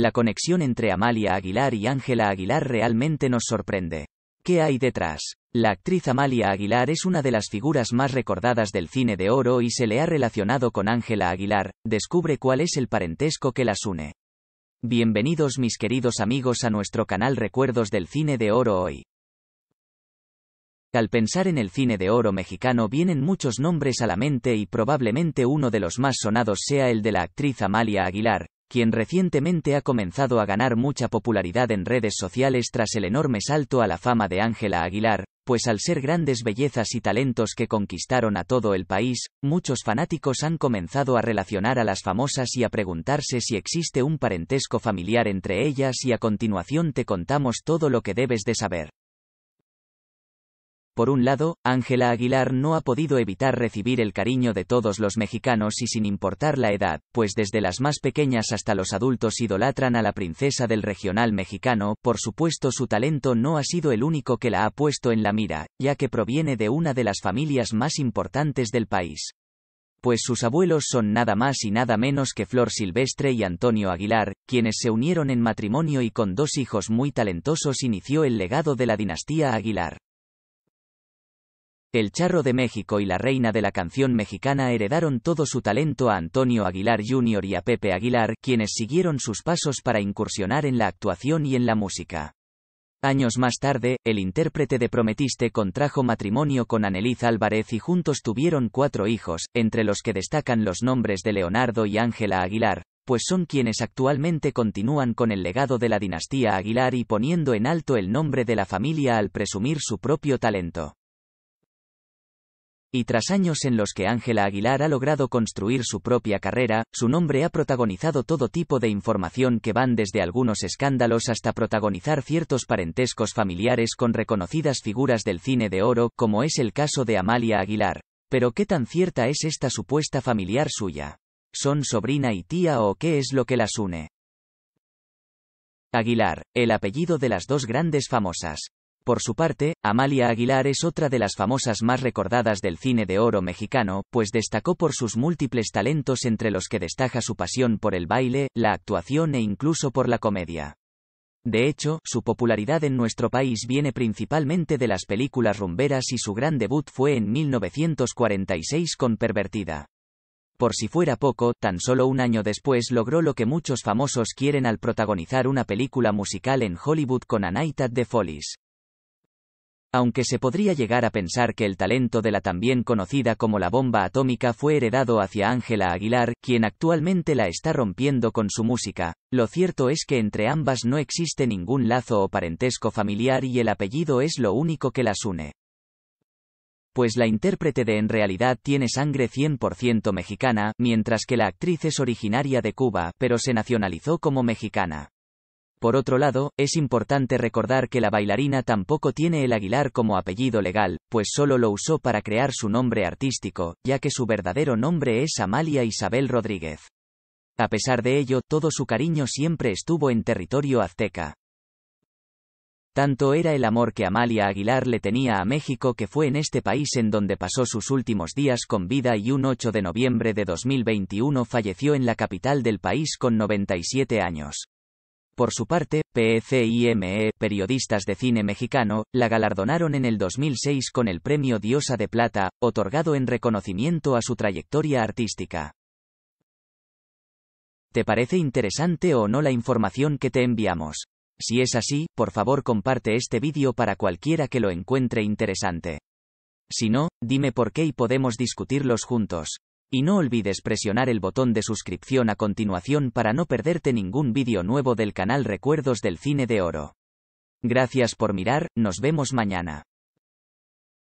La conexión entre Amalia Aguilar y Ángela Aguilar realmente nos sorprende. ¿Qué hay detrás? La actriz Amalia Aguilar es una de las figuras más recordadas del cine de oro y se le ha relacionado con Ángela Aguilar, descubre cuál es el parentesco que las une. Bienvenidos mis queridos amigos a nuestro canal Recuerdos del Cine de Oro hoy. Al pensar en el cine de oro mexicano vienen muchos nombres a la mente y probablemente uno de los más sonados sea el de la actriz Amalia Aguilar, quien recientemente ha comenzado a ganar mucha popularidad en redes sociales tras el enorme salto a la fama de Ángela Aguilar, pues al ser grandes bellezas y talentos que conquistaron a todo el país, muchos fanáticos han comenzado a relacionar a las famosas y a preguntarse si existe un parentesco familiar entre ellas y a continuación te contamos todo lo que debes de saber. Por un lado, Ángela Aguilar no ha podido evitar recibir el cariño de todos los mexicanos y sin importar la edad, pues desde las más pequeñas hasta los adultos idolatran a la princesa del regional mexicano, por supuesto su talento no ha sido el único que la ha puesto en la mira, ya que proviene de una de las familias más importantes del país pues sus abuelos son nada más y nada menos que Flor Silvestre y Antonio Aguilar, quienes se unieron en matrimonio y con dos hijos muy talentosos inició el legado de la dinastía Aguilar. El Charro de México y la reina de la canción mexicana heredaron todo su talento a Antonio Aguilar Jr. y a Pepe Aguilar, quienes siguieron sus pasos para incursionar en la actuación y en la música. Años más tarde, el intérprete de Prometiste contrajo matrimonio con Aneliz Álvarez y juntos tuvieron cuatro hijos, entre los que destacan los nombres de Leonardo y Ángela Aguilar, pues son quienes actualmente continúan con el legado de la dinastía Aguilar y poniendo en alto el nombre de la familia al presumir su propio talento. Y tras años en los que Ángela Aguilar ha logrado construir su propia carrera, su nombre ha protagonizado todo tipo de información que van desde algunos escándalos hasta protagonizar ciertos parentescos familiares con reconocidas figuras del cine de oro, como es el caso de Amalia Aguilar. Pero ¿qué tan cierta es esta supuesta familiar suya? ¿Son sobrina y tía o qué es lo que las une? Aguilar, el apellido de las dos grandes famosas. Por su parte, Amalia Aguilar es otra de las famosas más recordadas del cine de oro mexicano, pues destacó por sus múltiples talentos entre los que destaca su pasión por el baile, la actuación e incluso por la comedia. De hecho, su popularidad en nuestro país viene principalmente de las películas rumberas y su gran debut fue en 1946 con Pervertida. Por si fuera poco, tan solo un año después logró lo que muchos famosos quieren al protagonizar una película musical en Hollywood con Anita de Follies aunque se podría llegar a pensar que el talento de la también conocida como la bomba atómica fue heredado hacia Ángela Aguilar, quien actualmente la está rompiendo con su música, lo cierto es que entre ambas no existe ningún lazo o parentesco familiar y el apellido es lo único que las une. Pues la intérprete de En realidad tiene sangre 100% mexicana, mientras que la actriz es originaria de Cuba, pero se nacionalizó como mexicana. Por otro lado, es importante recordar que la bailarina tampoco tiene el Aguilar como apellido legal, pues solo lo usó para crear su nombre artístico, ya que su verdadero nombre es Amalia Isabel Rodríguez. A pesar de ello, todo su cariño siempre estuvo en territorio azteca. Tanto era el amor que Amalia Aguilar le tenía a México que fue en este país en donde pasó sus últimos días con vida y un 8 de noviembre de 2021 falleció en la capital del país con 97 años. Por su parte, PCIME, periodistas de cine mexicano, la galardonaron en el 2006 con el Premio Diosa de Plata, otorgado en reconocimiento a su trayectoria artística. ¿Te parece interesante o no la información que te enviamos? Si es así, por favor comparte este vídeo para cualquiera que lo encuentre interesante. Si no, dime por qué y podemos discutirlos juntos. Y no olvides presionar el botón de suscripción a continuación para no perderte ningún vídeo nuevo del canal Recuerdos del Cine de Oro. Gracias por mirar, nos vemos mañana.